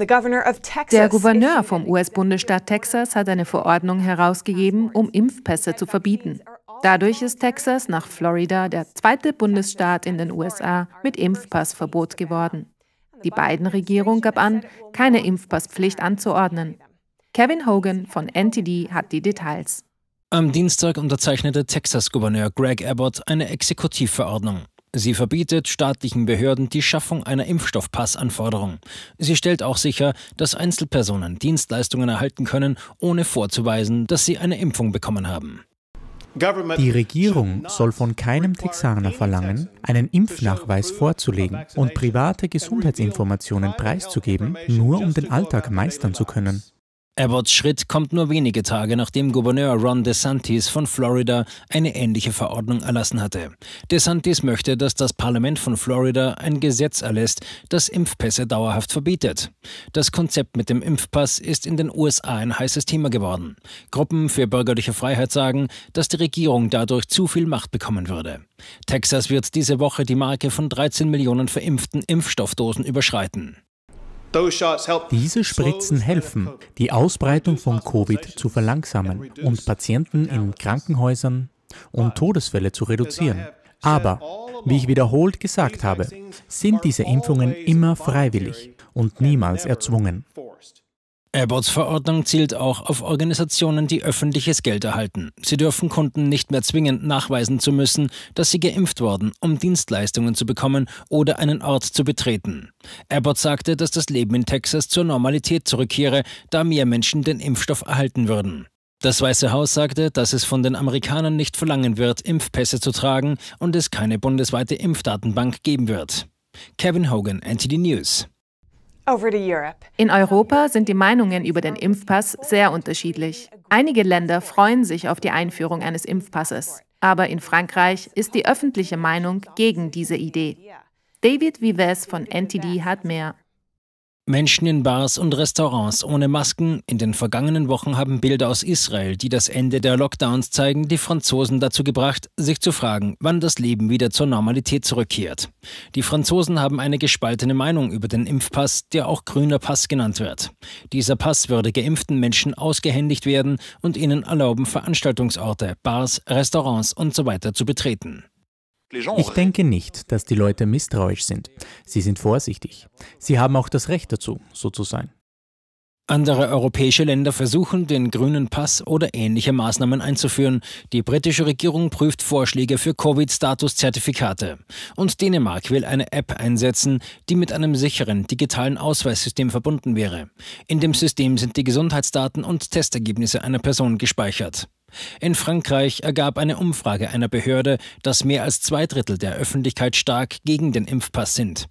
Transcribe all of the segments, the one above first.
Der Gouverneur vom US-Bundesstaat Texas hat eine Verordnung herausgegeben, um Impfpässe zu verbieten. Also Dadurch ist Texas nach Florida der zweite Bundesstaat in den USA mit Impfpassverbot geworden. Die Biden-Regierung gab an, keine Impfpasspflicht anzuordnen. Kevin Hogan von NTD hat die Details. Am Dienstag unterzeichnete Texas-Gouverneur Greg Abbott eine Exekutivverordnung. Sie verbietet staatlichen Behörden die Schaffung einer Impfstoffpassanforderung. Sie stellt auch sicher, dass Einzelpersonen Dienstleistungen erhalten können, ohne vorzuweisen, dass sie eine Impfung bekommen haben. Die Regierung soll von keinem Texaner verlangen, einen Impfnachweis vorzulegen und private Gesundheitsinformationen preiszugeben, nur um den Alltag meistern zu können. Abbotts Schritt kommt nur wenige Tage nachdem Gouverneur Ron DeSantis von Florida eine ähnliche Verordnung erlassen hatte. DeSantis möchte, dass das Parlament von Florida ein Gesetz erlässt, das Impfpässe dauerhaft verbietet. Das Konzept mit dem Impfpass ist in den USA ein heißes Thema geworden. Gruppen für bürgerliche Freiheit sagen, dass die Regierung dadurch zu viel Macht bekommen würde. Texas wird diese Woche die Marke von 13 Millionen verimpften Impfstoffdosen überschreiten. Diese Spritzen helfen, die Ausbreitung von Covid zu verlangsamen und Patienten in Krankenhäusern und Todesfälle zu reduzieren. Aber, wie ich wiederholt gesagt habe, sind diese Impfungen immer freiwillig und niemals erzwungen. Abbots Verordnung zielt auch auf Organisationen, die öffentliches Geld erhalten. Sie dürfen Kunden nicht mehr zwingend nachweisen zu müssen, dass sie geimpft wurden, um Dienstleistungen zu bekommen oder einen Ort zu betreten. Abbott sagte, dass das Leben in Texas zur Normalität zurückkehre, da mehr Menschen den Impfstoff erhalten würden. Das Weiße Haus sagte, dass es von den Amerikanern nicht verlangen wird, Impfpässe zu tragen und es keine bundesweite Impfdatenbank geben wird. Kevin Hogan, NTD News. In Europa sind die Meinungen über den Impfpass sehr unterschiedlich. Einige Länder freuen sich auf die Einführung eines Impfpasses, aber in Frankreich ist die öffentliche Meinung gegen diese Idee. David Vives von NTD hat mehr. Menschen in Bars und Restaurants ohne Masken. In den vergangenen Wochen haben Bilder aus Israel, die das Ende der Lockdowns zeigen, die Franzosen dazu gebracht, sich zu fragen, wann das Leben wieder zur Normalität zurückkehrt. Die Franzosen haben eine gespaltene Meinung über den Impfpass, der auch grüner Pass genannt wird. Dieser Pass würde geimpften Menschen ausgehändigt werden und ihnen erlauben, Veranstaltungsorte, Bars, Restaurants usw. So zu betreten. Ich denke nicht, dass die Leute misstrauisch sind. Sie sind vorsichtig. Sie haben auch das Recht dazu, so zu sein. Andere europäische Länder versuchen, den grünen Pass oder ähnliche Maßnahmen einzuführen. Die britische Regierung prüft Vorschläge für Covid-Status-Zertifikate. Und Dänemark will eine App einsetzen, die mit einem sicheren digitalen Ausweissystem verbunden wäre. In dem System sind die Gesundheitsdaten und Testergebnisse einer Person gespeichert. In Frankreich ergab eine Umfrage einer Behörde, dass mehr als zwei Drittel der Öffentlichkeit stark gegen den Impfpass sind.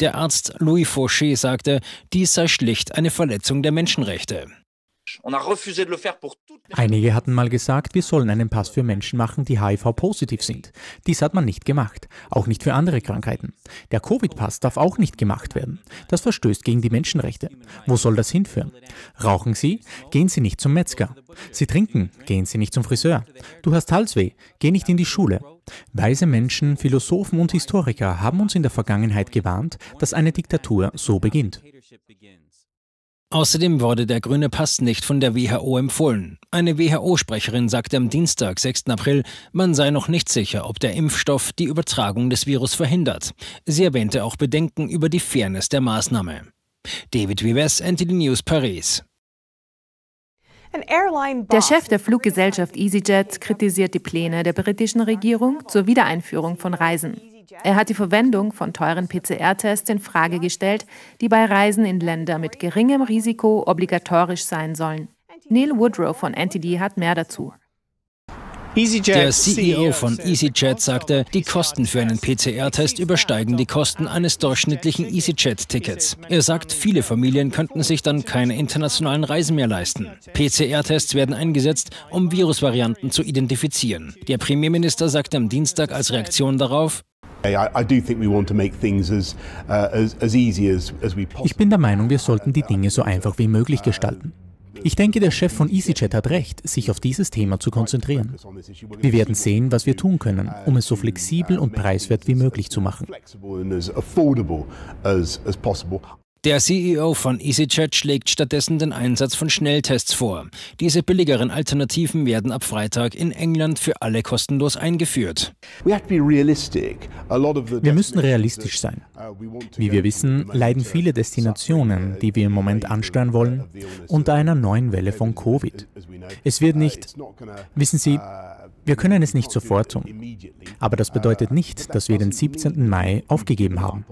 Der Arzt Louis Fauché sagte, dies sei schlicht eine Verletzung der Menschenrechte. Einige hatten mal gesagt, wir sollen einen Pass für Menschen machen, die HIV-positiv sind. Dies hat man nicht gemacht, auch nicht für andere Krankheiten. Der Covid-Pass darf auch nicht gemacht werden. Das verstößt gegen die Menschenrechte. Wo soll das hinführen? Rauchen Sie? Gehen Sie nicht zum Metzger. Sie trinken? Gehen Sie nicht zum Friseur. Du hast Halsweh? Geh nicht in die Schule. Weise Menschen, Philosophen und Historiker haben uns in der Vergangenheit gewarnt, dass eine Diktatur so beginnt. Außerdem wurde der grüne Pass nicht von der WHO empfohlen. Eine WHO-Sprecherin sagte am Dienstag, 6. April, man sei noch nicht sicher, ob der Impfstoff die Übertragung des Virus verhindert. Sie erwähnte auch Bedenken über die Fairness der Maßnahme. David Vives, NTD News, Paris. Der Chef der Fluggesellschaft EasyJet kritisiert die Pläne der britischen Regierung zur Wiedereinführung von Reisen. Er hat die Verwendung von teuren PCR-Tests in Frage gestellt, die bei Reisen in Länder mit geringem Risiko obligatorisch sein sollen. Neil Woodrow von NTD hat mehr dazu. Der CEO e von EasyJet sagte, die Kosten für einen PCR-Test übersteigen die Kosten eines durchschnittlichen EasyJet-Tickets. Er sagt, viele Familien könnten sich dann keine internationalen Reisen mehr leisten. PCR-Tests werden eingesetzt, um Virusvarianten zu identifizieren. Der Premierminister sagte am Dienstag als Reaktion darauf, Uh, ich bin der Meinung, wir sollten die Dinge so einfach wie möglich gestalten. Ich denke, der Chef von EasyJet hat recht, sich auf dieses Thema zu konzentrieren. Wir werden sehen, was wir tun können, um es so flexibel und preiswert wie möglich zu machen. Der CEO von EasyJet schlägt stattdessen den Einsatz von Schnelltests vor. Diese billigeren Alternativen werden ab Freitag in England für alle kostenlos eingeführt. Wir müssen realistisch sein. Wie wir wissen, leiden viele Destinationen, die wir im Moment ansteuern wollen, unter einer neuen Welle von Covid. Es wird nicht, wissen Sie, wir können es nicht sofort tun. Aber das bedeutet uh, nicht, dass wir den 17. Mai aufgegeben haben.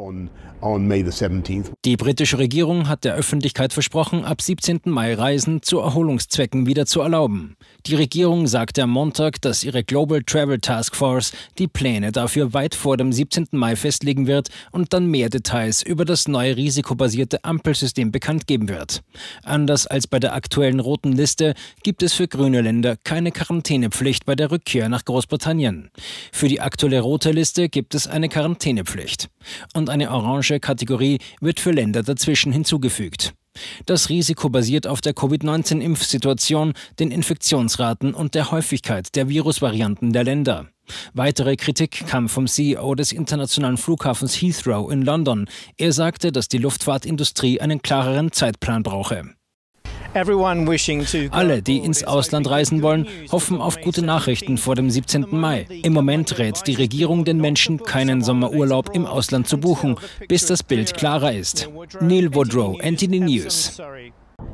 Die britische Regierung hat der Öffentlichkeit versprochen, ab 17. Mai Reisen zu Erholungszwecken wieder zu erlauben. Die Regierung sagte am Montag, dass ihre Global Travel Task Force die Pläne dafür weit vor dem 17. Mai festlegen wird und dann mehr Details über das neue risikobasierte Ampelsystem bekannt geben wird. Anders als bei der aktuellen roten Liste gibt es für grüne Länder keine Quarantänepflicht bei der Rückkehr Rückkehr nach Großbritannien. Für die aktuelle rote Liste gibt es eine Quarantänepflicht. Und eine orange Kategorie wird für Länder dazwischen hinzugefügt. Das Risiko basiert auf der Covid-19-Impfsituation, den Infektionsraten und der Häufigkeit der Virusvarianten der Länder. Weitere Kritik kam vom CEO des internationalen Flughafens Heathrow in London. Er sagte, dass die Luftfahrtindustrie einen klareren Zeitplan brauche. Alle, die ins Ausland reisen wollen, hoffen auf gute Nachrichten vor dem 17. Mai. Im Moment rät die Regierung den Menschen, keinen Sommerurlaub im Ausland zu buchen, bis das Bild klarer ist. Neil Woodrow, NTD News.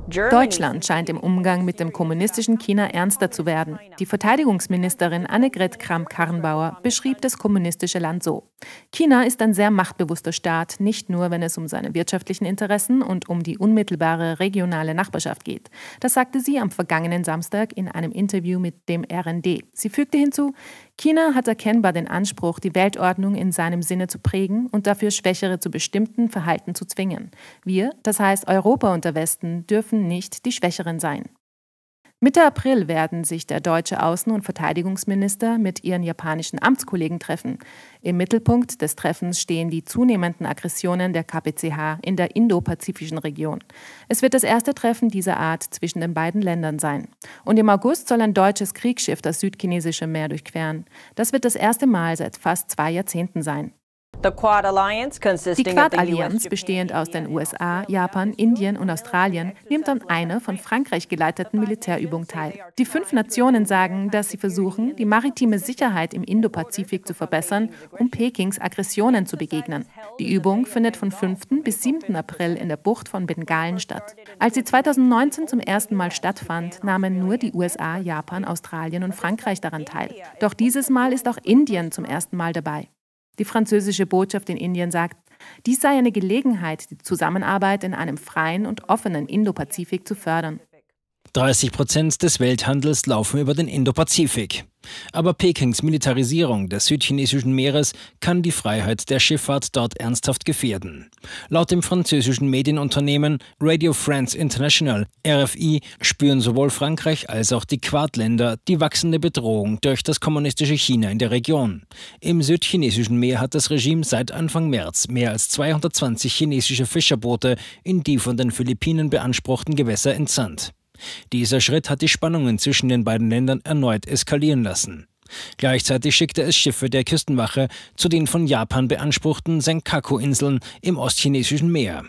Deutschland scheint im Umgang mit dem kommunistischen China ernster zu werden. Die Verteidigungsministerin Annegret Kramp-Karrenbauer beschrieb das kommunistische Land so. China ist ein sehr machtbewusster Staat, nicht nur wenn es um seine wirtschaftlichen Interessen und um die unmittelbare regionale Nachbarschaft geht. Das sagte sie am vergangenen Samstag in einem Interview mit dem RND. Sie fügte hinzu, China hat erkennbar den Anspruch, die Weltordnung in seinem Sinne zu prägen und dafür Schwächere zu bestimmten Verhalten zu zwingen. Wir, das heißt Europa und der Westen, dürfen nicht die Schwächeren sein. Mitte April werden sich der deutsche Außen- und Verteidigungsminister mit ihren japanischen Amtskollegen treffen. Im Mittelpunkt des Treffens stehen die zunehmenden Aggressionen der KPCH in der indopazifischen Region. Es wird das erste Treffen dieser Art zwischen den beiden Ländern sein. Und im August soll ein deutsches Kriegsschiff das südchinesische Meer durchqueren. Das wird das erste Mal seit fast zwei Jahrzehnten sein. Die Quad-Allianz, bestehend aus den USA, Japan, Indien und Australien, nimmt an einer von Frankreich geleiteten Militärübung teil. Die fünf Nationen sagen, dass sie versuchen, die maritime Sicherheit im Indopazifik zu verbessern, um Pekings Aggressionen zu begegnen. Die Übung findet von 5. bis 7. April in der Bucht von Bengalen statt. Als sie 2019 zum ersten Mal stattfand, nahmen nur die USA, Japan, Australien und Frankreich daran teil. Doch dieses Mal ist auch Indien zum ersten Mal dabei. Die französische Botschaft in Indien sagt, dies sei eine Gelegenheit, die Zusammenarbeit in einem freien und offenen Indopazifik zu fördern. 30 Prozent des Welthandels laufen über den Indopazifik. Aber Pekings Militarisierung des südchinesischen Meeres kann die Freiheit der Schifffahrt dort ernsthaft gefährden. Laut dem französischen Medienunternehmen Radio France International RFI spüren sowohl Frankreich als auch die Quadländer die wachsende Bedrohung durch das kommunistische China in der Region. Im südchinesischen Meer hat das Regime seit Anfang März mehr als 220 chinesische Fischerboote in die von den Philippinen beanspruchten Gewässer entsandt. Dieser Schritt hat die Spannungen zwischen den beiden Ländern erneut eskalieren lassen. Gleichzeitig schickte es Schiffe der Küstenwache zu den von Japan beanspruchten Senkaku-Inseln im ostchinesischen Meer.